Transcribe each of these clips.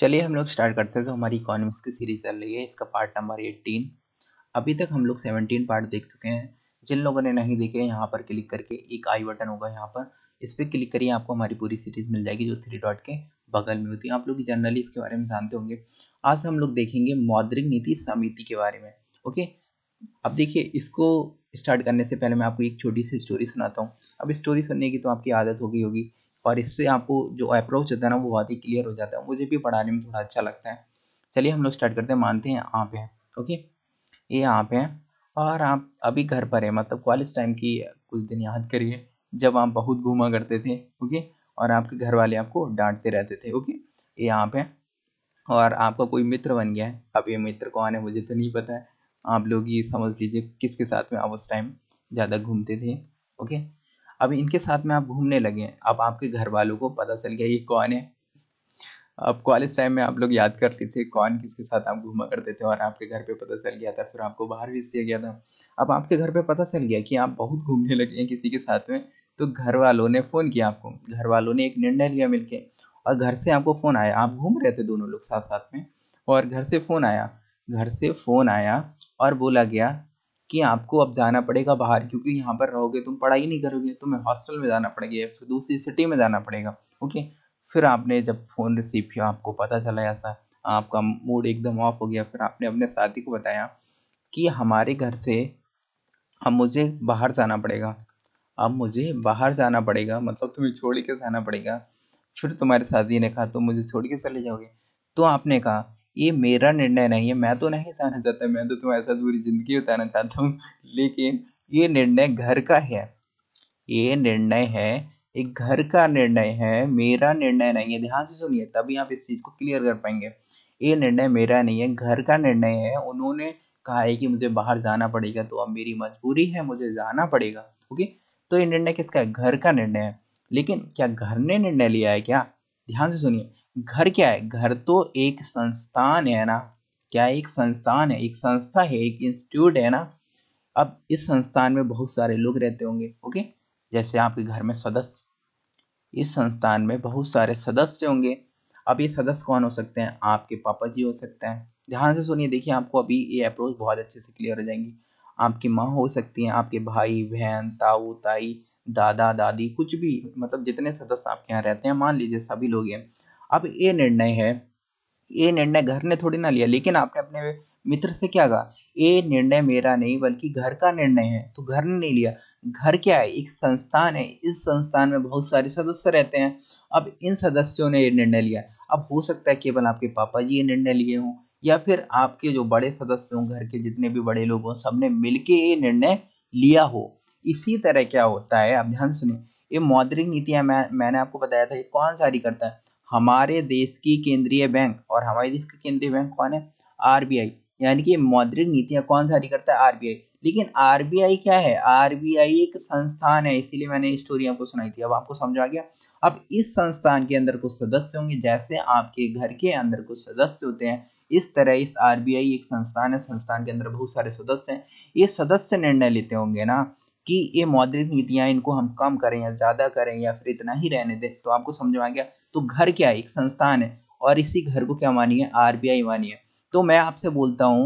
चलिए हम लोग स्टार्ट करते हैं जो हमारी इकोनॉमिक्स की सीरीज चल रही है इसका पार्ट नंबर एट्टीन अभी तक हम लोग सेवनटीन पार्ट देख चुके हैं जिन लोगों ने नहीं देखे यहाँ पर क्लिक करके एक आई बटन होगा यहाँ पर इस पर क्लिक करिए आपको हमारी पूरी सीरीज मिल जाएगी जो थ्री डॉट के बगल में होती है आप लोग जनरली इसके बारे में जानते होंगे आज हम लोग देखेंगे मौद्रिक नीति समिति के बारे में ओके अब देखिए इसको स्टार्ट करने से पहले मैं आपको एक छोटी सी स्टोरी सुनाता हूँ अब स्टोरी सुनने की तो आपकी आदत हो गई होगी और इससे आपको जो अप्रोच होता है ना वो बहुत ही क्लियर हो जाता है मुझे भी पढ़ाने में थोड़ा अच्छा लगता है चलिए हम लोग स्टार्ट करते हैं मानते हैं आप हैं ओके ये आप हैं और आप अभी घर पर हैं मतलब कॉलेज टाइम की कुछ दिन याद करिए जब आप बहुत घूमा करते थे ओके और आपके घर वाले आपको डांटते रहते थे ओके ये आप हैं और आपका कोई मित्र बन गया है अब ये मित्र कौन है मुझे तो नहीं पता है आप लोग ये समझ लीजिए किसके साथ में आप उस टाइम ज़्यादा घूमते थे ओके अब इनके साथ में आप घूमने लगे अब आपके घर वालों को पता चल गया ये कौन है अब कॉलेज टाइम में आप लोग याद करते थे कौन किसके साथ आप घूमा करते थे और आपके घर पे पता चल गया था फिर आपको बाहर भेज दिया गया था अब आपके घर पे पता चल गया कि आप बहुत घूमने लगे हैं किसी के साथ में तो घर वालों ने फ़ोन किया आपको घर वालों ने एक निर्णय लिया मिलके और घर से आपको फ़ोन आया आप घूम रहे थे दोनों लोग साथ साथ में और घर से फ़ोन आया घर से फ़ोन आया और बोला गया कि आपको अब जाना पड़ेगा बाहर क्योंकि यहाँ पर रहोगे तुम पढ़ाई नहीं करोगे तुम्हें हॉस्टल में जाना पड़ेगा फिर दूसरी सिटी में जाना पड़ेगा ओके फिर आपने जब फ़ोन रिसीव किया आपको पता चला ऐसा आपका मूड एकदम ऑफ हो गया फिर आपने अपने साथी को बताया कि हमारे घर से अब मुझे बाहर जाना पड़ेगा अब मुझे बाहर जाना पड़ेगा मतलब तुम्हें छोड़ के जाना पड़ेगा फिर तुम्हारे साथी ने कहा तुम मुझे छोड़ के चले जाओगे तो आपने कहा ये मेरा निर्णय नहीं है मैं तो नहीं जाना चाहता मैं तो तुम्हारे ऐसा पूरी जिंदगी बताना चाहता हूँ लेकिन ये निर्णय घर का है ये निर्णय है एक घर का निर्णय है मेरा निर्णय नहीं है ध्यान से सुनिए तभी आप इस चीज़ को क्लियर कर पाएंगे ये निर्णय मेरा नहीं है घर का निर्णय है उन्होंने कहा है कि मुझे बाहर जाना पड़ेगा तो अब मेरी मजबूरी है मुझे जाना पड़ेगा ओके तो ये निर्णय किसका है घर का निर्णय है लेकिन क्या घर ने निर्णय लिया है क्या ध्यान से सुनिए घर क्या है घर तो एक संस्थान है ना क्या एक संस्थान है एक संस्था है एक इंस्टीट्यूट है ना अब इस संस्थान में बहुत सारे लोग रहते होंगे ओके जैसे आपके घर में सदस्य इस संस्थान में बहुत सारे सदस्य होंगे अब ये सदस्य कौन हो सकते हैं आपके पापा जी हो सकते हैं ध्यान से सुनिए देखिए आपको अभी ये अप्रोच बहुत अच्छे से क्लियर हो जाएंगी आपकी माँ हो सकती हैं आपके भाई बहन ताऊ ताई दादा दादी कुछ भी मतलब जितने सदस्य आपके यहाँ रहते हैं मान लीजिए सभी लोग हैं अब ये निर्णय है ये निर्णय घर ने थोड़ी ना लिया लेकिन आपने अपने मित्र से क्या कहा ये निर्णय मेरा नहीं बल्कि घर का निर्णय है तो घर ने नहीं लिया घर क्या है एक संस्थान है इस संस्थान में बहुत सारे सदस्य रहते हैं अब इन सदस्यों ने ये निर्णय लिया अब हो सकता है केवल आपके पापा जी ये निर्णय लिए हों या फिर आपके जो बड़े सदस्य हों घर के जितने भी बड़े लोग हों सबने मिलके ये निर्णय लिया हो इसी तरह क्या होता है आप ध्यान सुनिए ये मौद्रिक नीतियां मैं मैंने आपको बताया था ये कौन जारी करता है हमारे देश की केंद्रीय बैंक और हमारे देश की केंद्रीय बैंक कौन है आरबीआई यानी कि मौद्रिक नीतियां कौन जारी करता है आरबीआई लेकिन आरबीआई क्या है आरबीआई एक संस्थान है इसीलिए मैंने स्टोरी आपको सुनाई थी अब आपको समझ आ गया अब इस संस्थान के अंदर कुछ सदस्य होंगे जैसे आपके घर के अंदर कुछ सदस्य होते हैं इस तरह इस आरबीआई एक संस्थान है संस्थान के अंदर बहुत सारे सदस्य हैं ये सदस्य निर्णय लेते होंगे ना कि ये मौद्रिक नीतियां इनको हम कम करें या ज़्यादा करें या फिर इतना ही रहने दें तो आपको समझ में आ गया तो घर क्या है एक संस्थान है और इसी घर को क्या मानिए आर मानिए तो मैं आपसे बोलता हूँ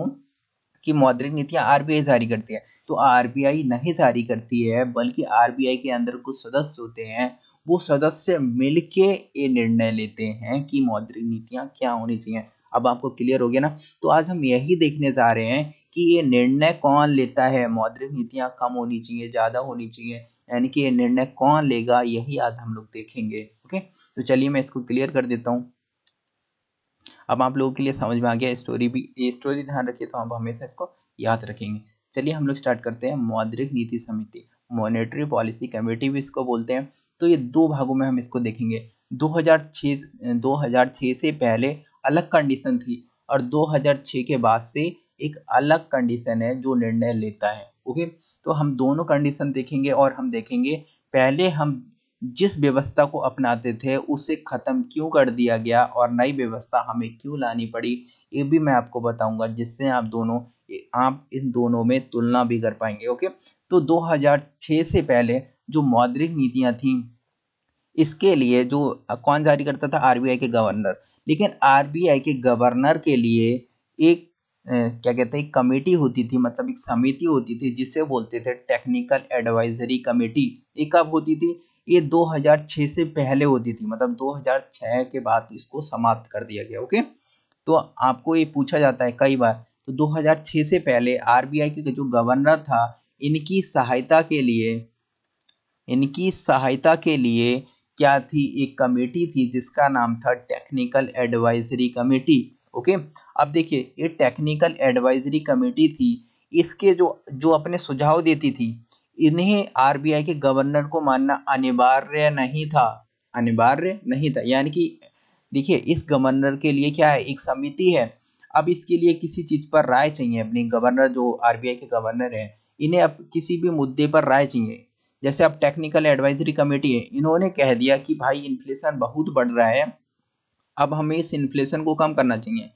कि मौद्रिक नीतियां आर जारी करती है तो आर नहीं जारी करती है बल्कि आर के अंदर कुछ सदस्य होते हैं वो सदस्य मिल के ये निर्णय लेते हैं कि मौद्रिक नीतियाँ क्या होनी चाहिए अब आपको क्लियर हो गया ना तो आज हम यही देखने जा रहे हैं कि ये निर्णय कौन लेता है मौद्रिक नीतियाँ कम होनी चाहिए ज़्यादा होनी चाहिए यानी कि ये निर्णय कौन लेगा यही आज हम लोग देखेंगे ओके तो चलिए मैं इसको क्लियर कर देता हूँ अब आप लोगों के लिए समझ में आ गया स्टोरी भी ये स्टोरी ध्यान रखिए तो आप हमेशा इसको याद रखेंगे चलिए हम लोग स्टार्ट करते हैं मौद्रिक नीति समिति मॉनेटरी पॉलिसी कमेटी भी इसको बोलते हैं तो ये दो भागों में हम इसको देखेंगे 2006 2006 से पहले अलग कंडीशन थी और 2006 के बाद से एक अलग कंडीशन है जो निर्णय लेता है ओके तो हम दोनों कंडीशन देखेंगे और हम देखेंगे पहले हम जिस व्यवस्था को अपनाते थे उसे ख़त्म क्यों कर दिया गया और नई व्यवस्था हमें क्यों लानी पड़ी ये भी मैं आपको बताऊंगा जिससे आप दोनों आप इन दोनों में तुलना भी कर पाएंगे ओके तो 2006 से पहले जो मौद्रिक नीतियां थी इसके लिए जो कौन जारी करता था आरबीआई के गवर्नर लेकिन आरबीआई के गवर्नर के लिए एक क्या कहते हैं कमेटी होती थी मतलब एक समिति होती थी जिसे बोलते थे टेक्निकल एडवाइजरी कमेटी ये कब होती थी ये 2006 से पहले होती थी मतलब 2006 के बाद इसको समाप्त कर दिया गया ओके तो आपको ये पूछा जाता है कई बार तो 2006 से पहले आरबीआई के जो गवर्नर था इनकी सहायता के लिए इनकी सहायता के लिए क्या थी एक कमेटी थी जिसका नाम था टेक्निकल एडवाइजरी कमेटी ओके अब देखिए ये टेक्निकल एडवाइजरी कमेटी थी इसके जो जो अपने सुझाव देती थी इन्हें आरबीआई के गवर्नर को मानना अनिवार्य नहीं था अनिवार्य नहीं था यानी कि देखिए इस गवर्नर के लिए क्या है एक समिति है अब इसके लिए किसी चीज़ पर राय चाहिए अपने गवर्नर जो आरबीआई के गवर्नर है इन्हें अब किसी भी मुद्दे पर राय चाहिए जैसे अब टेक्निकल एडवाइजरी कमेटी है इन्होंने कह दिया कि भाई इन्फ्लेशन बहुत बढ़ रहा है अब हमें इस इन्फ्लेशन को कम करना चाहिए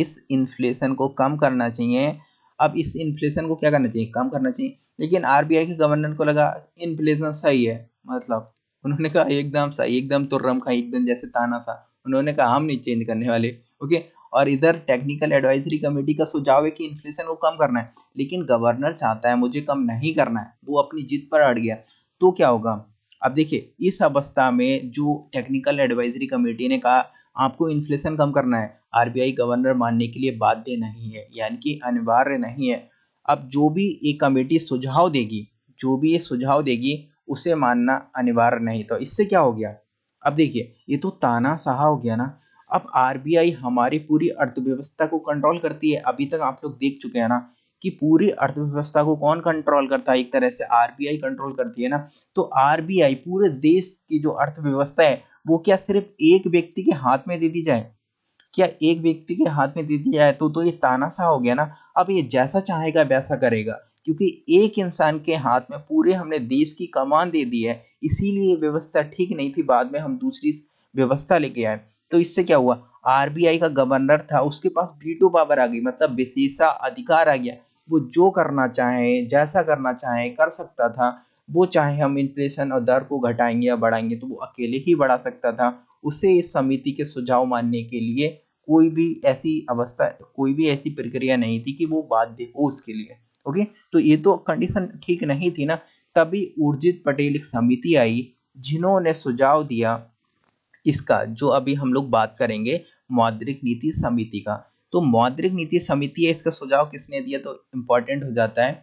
इस इन्फ्लेशन को कम करना चाहिए अब इस इन्फ्लेशन को क्या करना चाहिए कम करना चाहिए लेकिन आरबीआई के गवर्नर को लगा इन्फ्लेशन सही है मतलब उन्होंने कहा एकदम सही एकदम तुर्रम खा एकदम जैसे ताना था उन्होंने कहा हम नहीं चेंज करने वाले ओके और इधर टेक्निकल एडवाइजरी कमेटी का सुझाव है कि इन्फ्लेशन को कम करना है लेकिन गवर्नर चाहता है मुझे कम नहीं करना है वो अपनी जीत पर अड़ गया तो क्या होगा अब देखिए इस अवस्था में जो टेक्निकल एडवाइजरी कमेटी ने कहा आपको इन्फ्लेशन कम करना है आरबीआई गवर्नर मानने के लिए बाध्य नहीं है यानी कि अनिवार्य नहीं है अब जो भी ये कमेटी सुझाव देगी जो भी ये सुझाव देगी उसे मानना अनिवार्य नहीं तो इससे क्या हो गया अब देखिए ये तो ताना सहा हो गया ना अब आरबीआई हमारी पूरी अर्थव्यवस्था को कंट्रोल करती है अभी तक आप लोग देख चुके हैं ना कि पूरी अर्थव्यवस्था को कौन कंट्रोल करता है एक तरह से आरबीआई कंट्रोल करती है ना तो आरबीआई पूरे देश की जो अर्थव्यवस्था है वो क्या सिर्फ एक व्यक्ति के हाथ में दे दी जाए क्या एक व्यक्ति के हाथ में दे दी जाए तो तो ये तानाशाह हो गया ना अब ये जैसा चाहेगा वैसा करेगा क्योंकि एक इंसान के हाथ में पूरे हमने देश की कमान दे दी है इसीलिए व्यवस्था ठीक नहीं थी बाद में हम दूसरी व्यवस्था लेके आए तो इससे क्या हुआ आरबीआई का गवर्नर था उसके पास वीटो पावर आ गई मतलब विशेषा अधिकार आ गया वो जो करना चाहे जैसा करना चाहे कर सकता था वो चाहे हम इन्फ्लेशन और दर को घटाएंगे या बढ़ाएंगे तो वो अकेले ही बढ़ा सकता था उसे इस समिति के सुझाव मानने के लिए कोई भी ऐसी अवस्था कोई भी ऐसी प्रक्रिया नहीं थी कि वो बाध्य हो उसके लिए ओके तो ये तो कंडीशन ठीक नहीं थी ना तभी उर्जित पटेल एक समिति आई जिन्होंने सुझाव दिया इसका जो अभी हम लोग बात करेंगे मौद्रिक नीति समिति का तो मौद्रिक नीति समिति है इसका सुझाव किसने दिया तो इम्पोर्टेंट हो जाता है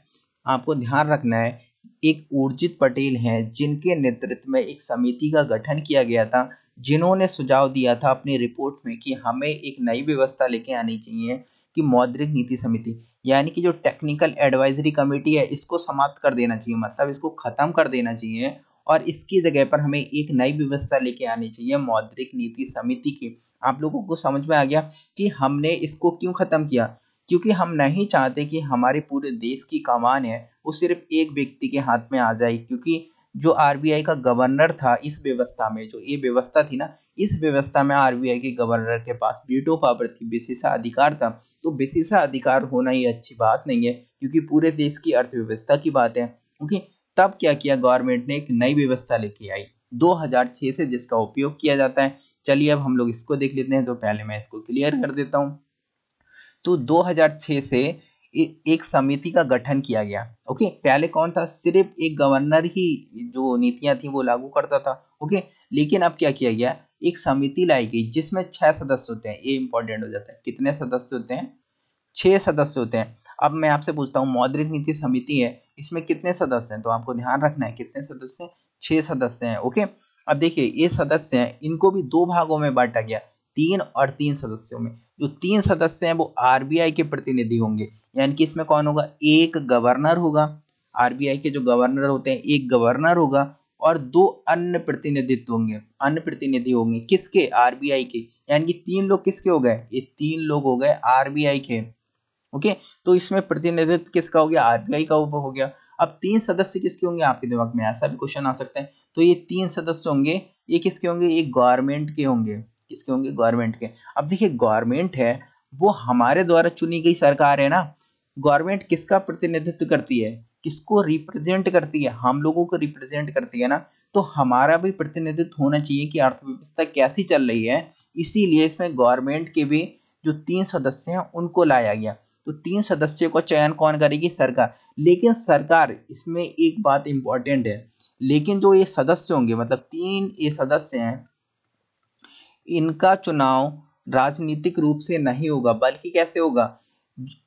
आपको ध्यान रखना है एक ऊर्जित पटेल हैं जिनके नेतृत्व में एक समिति का गठन किया गया था जिन्होंने सुझाव दिया था अपनी रिपोर्ट में कि हमें एक नई व्यवस्था लेके आनी चाहिए कि मौद्रिक नीति समिति यानी कि जो टेक्निकल एडवाइजरी कमेटी है इसको समाप्त कर देना चाहिए मतलब इसको ख़त्म कर देना चाहिए और इसकी जगह पर हमें एक नई व्यवस्था लेके आनी चाहिए मौद्रिक नीति समिति की आप लोगों को समझ में आ गया कि हमने इसको क्यों ख़त्म किया क्योंकि हम नहीं चाहते कि हमारे पूरे देश की कमान है वो सिर्फ एक व्यक्ति के हाथ में आ जाए क्योंकि जो आरबीआई का गवर्नर था इस व्यवस्था में जो ये व्यवस्था थी ना इस व्यवस्था में आरबीआई के गवर्नर के पास ब्यूटो पावर थी विशेषा अधिकार था तो विशेषा अधिकार होना ही अच्छी बात नहीं है क्योंकि पूरे देश की अर्थव्यवस्था की बात है क्योंकि तब क्या किया गवर्नमेंट ने एक नई व्यवस्था लेके आई 2006 से जिसका उपयोग किया जाता है चलिए अब हम लोग इसको देख लेते हैं तो पहले मैं इसको क्लियर कर देता हूँ तो 2006 से एक समिति का गठन किया गया ओके पहले कौन था सिर्फ एक गवर्नर ही जो नीतियां थी वो लागू करता था ओके लेकिन अब क्या किया गया एक समिति लाई गई जिसमें छह सदस्य होते हैं ये इंपॉर्टेंट हो जाता है कितने सदस्य होते हैं छह सदस्य होते हैं अब मैं आपसे पूछता हूँ मौद्रिक नीति समिति है इसमें कितने सदस्य हैं तो आपको ध्यान रखना है कितने सदस्य हैं छह सदस्य हैं ओके अब देखिए ये सदस्य हैं इनको भी दो भागों में बांटा गया तीन और तीन सदस्यों में जो तीन सदस्य हैं वो आरबीआई के प्रतिनिधि होंगे यानी कि इसमें कौन होगा एक गवर्नर होगा आरबीआई के जो गवर्नर होते हैं एक गवर्नर होगा और दो अन्य प्रतिनिधित्व होंगे अन्य प्रतिनिधि होंगे किसके आरबीआई के यानी कि तीन लोग किसके हो गए ये तीन लोग हो गए आरबीआई के ओके तो इसमें प्रतिनिधित्व किसका हो गया आरबीआई का हो गया अब तीन सदस्य किसके होंगे आपके दिमाग में ऐसा भी क्वेश्चन आ सकता है तो ये तीन सदस्य होंगे ये किसके होंगे ये गवर्नमेंट के होंगे किसके होंगे गवर्नमेंट के अब देखिए गवर्नमेंट है वो हमारे द्वारा चुनी गई सरकार है ना गवर्नमेंट किसका प्रतिनिधित्व करती है किसको रिप्रेजेंट करती है हम लोगों को रिप्रेजेंट करती है ना तो हमारा भी प्रतिनिधित्व होना चाहिए कि अर्थव्यवस्था कैसी चल रही है इसीलिए इसमें गवर्नमेंट के भी जो तीन सदस्य हैं उनको लाया गया तो तीन सदस्यों का चयन कौन करेगी सरकार लेकिन सरकार इसमें एक बात इंपॉर्टेंट है लेकिन जो ये सदस्य होंगे मतलब तीन ये सदस्य हैं इनका चुनाव राजनीतिक रूप से नहीं होगा बल्कि कैसे होगा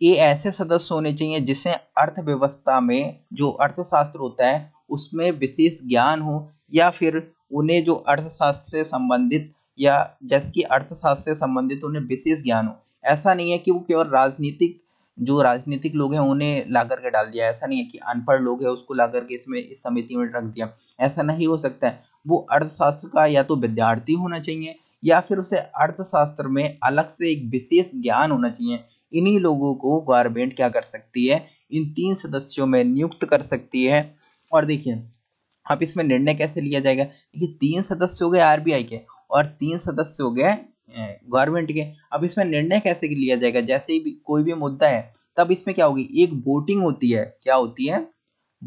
ये ऐसे सदस्य होने चाहिए जिसे अर्थव्यवस्था में जो अर्थशास्त्र होता है उसमें विशेष ज्ञान हो या फिर उन्हें जो अर्थशास्त्र से संबंधित या जैसे कि अर्थशास्त्र से संबंधित उन्हें विशेष ज्ञान हो ऐसा नहीं है कि वो केवल राजनीतिक जो राजनीतिक लोग हैं उन्हें ला करके डाल दिया ऐसा नहीं है कि अनपढ़ लोग है उसको ला करके इसमें इस समिति में रख दिया ऐसा नहीं हो सकता है वो अर्थशास्त्र का या तो विद्यार्थी होना चाहिए या फिर उसे अर्थशास्त्र में अलग से एक विशेष ज्ञान होना चाहिए इन्हीं लोगों को गवर्नमेंट क्या कर सकती है इन तीन सदस्यों में नियुक्त कर सकती है और देखिए अब इसमें निर्णय कैसे लिया जाएगा देखिए तीन सदस्य हो गए आरबीआई के और तीन सदस्य हो गए गवर्नमेंट के अब इसमें निर्णय कैसे लिया जाएगा जैसे ही कोई भी मुद्दा है तब इसमें क्या होगी एक वोटिंग होती है क्या होती है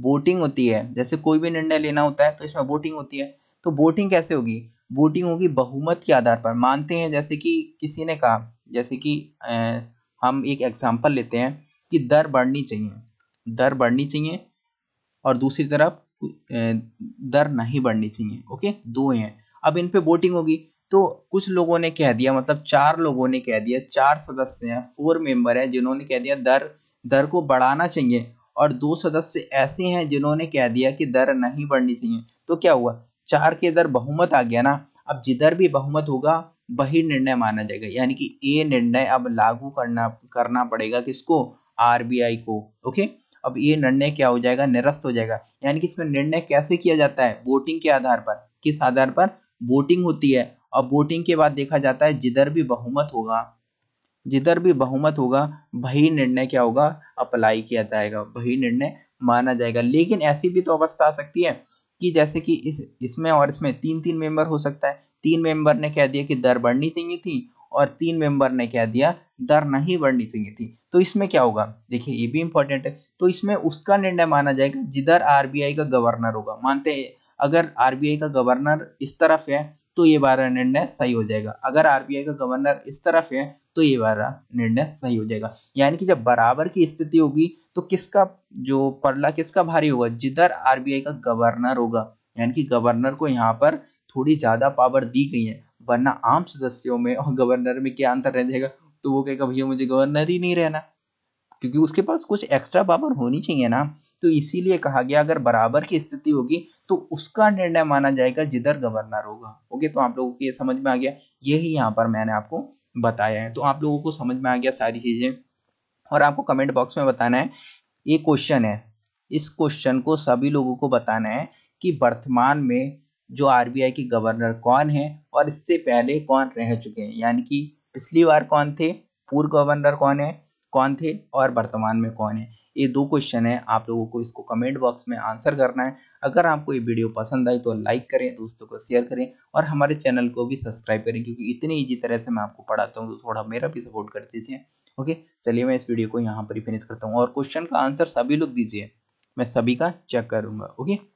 वोटिंग होती है जैसे कोई भी निर्णय लेना होता है तो इसमें वोटिंग होती है तो वोटिंग कैसे होगी वोटिंग होगी बहुमत के आधार पर मानते हैं जैसे कि किसी ने कहा जैसे कि हम एक एग्जाम्पल लेते हैं कि दर बढ़नी चाहिए दर बढ़नी चाहिए और दूसरी तरफ दर नहीं बढ़नी चाहिए ओके दो हैं अब इन पे वोटिंग होगी तो कुछ लोगों ने कह दिया मतलब चार लोगों ने कह दिया चार सदस्य हैं फोर मेंबर हैं जिन्होंने कह दिया दर दर को बढ़ाना चाहिए और दो सदस्य ऐसे हैं जिन्होंने कह दिया कि दर नहीं बढ़नी चाहिए तो क्या हुआ चार के इधर बहुमत आ गया ना अब जिधर भी बहुमत होगा वही निर्णय माना जाएगा यानी कि ये निर्णय अब लागू करना करना पड़ेगा किसको आरबीआई को ओके अब ये निर्णय क्या हो जाएगा निरस्त हो जाएगा यानी कि इसमें निर्णय कैसे किया जाता है वोटिंग के आधार पर किस आधार पर वोटिंग होती है और वोटिंग के बाद देखा जाता है जिधर भी बहुमत होगा जिधर भी बहुमत होगा वही निर्णय क्या होगा अप्लाई किया जाएगा वही निर्णय माना जाएगा लेकिन ऐसी भी तो अवस्था आ सकती है कि जैसे कि इस इसमें और इसमें तीन तीन मेंबर हो सकता है तीन मेंबर ने कह दिया कि दर बढ़नी चाहिए थी और तीन मेंबर ने कह दिया दर नहीं बढ़नी चाहिए थी तो इसमें क्या होगा देखिए ये भी इंपॉर्टेंट है तो इसमें उसका निर्णय माना जाएगा जिधर आरबीआई का गवर्नर होगा मानते हैं अगर आरबीआई का गवर्नर इस तरफ है तो ये बारह निर्णय सही हो जाएगा अगर आरबीआई का गवर्नर इस तरफ है तो ये बारह निर्णय सही हो जाएगा यानी कि जब बराबर की स्थिति होगी तो किसका जो पड़ला किसका भारी होगा जिधर आरबीआई का गवर्नर होगा यानी कि गवर्नर को यहाँ पर थोड़ी ज्यादा पावर दी गई है वरना आम सदस्यों में और गवर्नर में क्या अंतर रह जाएगा तो वो कहेगा भैया मुझे गवर्नर ही नहीं रहना क्योंकि उसके पास कुछ एक्स्ट्रा पावर होनी चाहिए ना तो इसीलिए कहा गया अगर बराबर की स्थिति होगी तो उसका निर्णय माना जाएगा जिधर गवर्नर होगा ओके तो आप लोगों को ये समझ में आ गया यही यहाँ पर मैंने आपको बताया है तो आप लोगों को समझ में आ गया सारी चीज़ें और आपको कमेंट बॉक्स में बताना है ये क्वेश्चन है इस क्वेश्चन को सभी लोगों को बताना है कि वर्तमान में जो आरबीआई के गवर्नर कौन है और इससे पहले कौन रह चुके हैं यानी कि पिछली बार कौन थे पूर्व गवर्नर कौन है कौन थे और वर्तमान में कौन है ये दो क्वेश्चन है आप लोगों को इसको कमेंट बॉक्स में आंसर करना है अगर आपको ये वीडियो पसंद आई तो लाइक करें दोस्तों को शेयर करें और हमारे चैनल को भी सब्सक्राइब करें क्योंकि इतनी ईजी तरह से मैं आपको पढ़ाता हूँ तो थोड़ा मेरा भी सपोर्ट कर दीजिए ओके चलिए मैं इस वीडियो को यहाँ पर ही फिनिश करता हूँ और क्वेश्चन का आंसर सभी लोग दीजिए मैं सभी का चेक करूँगा ओके